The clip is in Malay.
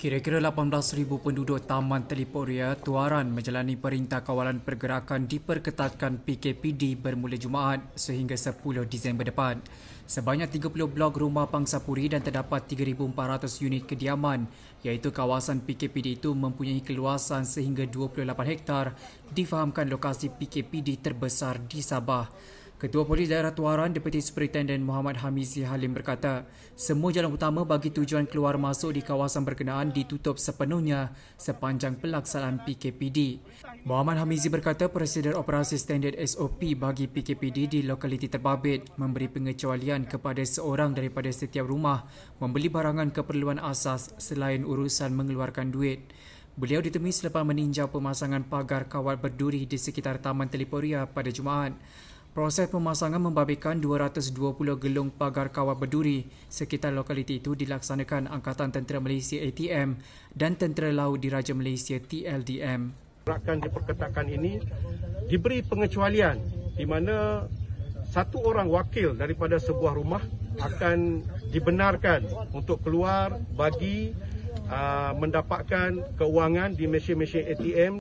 Kira-kira 18,000 penduduk Taman Teliporia Tuaran menjalani perintah kawalan pergerakan diperketatkan PKPD bermula Jumaat sehingga 10 Disember depan. Sebanyak 30 blok rumah pangsapuri dan terdapat 3,400 unit kediaman iaitu kawasan PKPD itu mempunyai keluasan sehingga 28 hektar difahamkan lokasi PKPD terbesar di Sabah. Ketua Polis Daerah Tuaran Deputy Superintendent Muhammad Hamizi Halim berkata, semua jalan utama bagi tujuan keluar masuk di kawasan berkenaan ditutup sepenuhnya sepanjang pelaksanaan PKPD. Muhammad Hamizi berkata prosedur operasi standard SOP bagi PKPD di lokaliti terbabit memberi pengecualian kepada seorang daripada setiap rumah membeli barangan keperluan asas selain urusan mengeluarkan duit. Beliau ditemui selepas meninjau pemasangan pagar kawat berduri di sekitar Taman Teleporia pada Jumaat. Proses pemasangan membabitkan 220 gelung pagar kawat berduri sekitar lokaliti itu dilaksanakan Angkatan Tentera Malaysia ATM dan Tentera Laut Diraja Malaysia TLDM. perakan di perketakan ini diberi pengecualian di mana satu orang wakil daripada sebuah rumah akan dibenarkan untuk keluar bagi uh, mendapatkan keuangan di mesin-mesin ATM.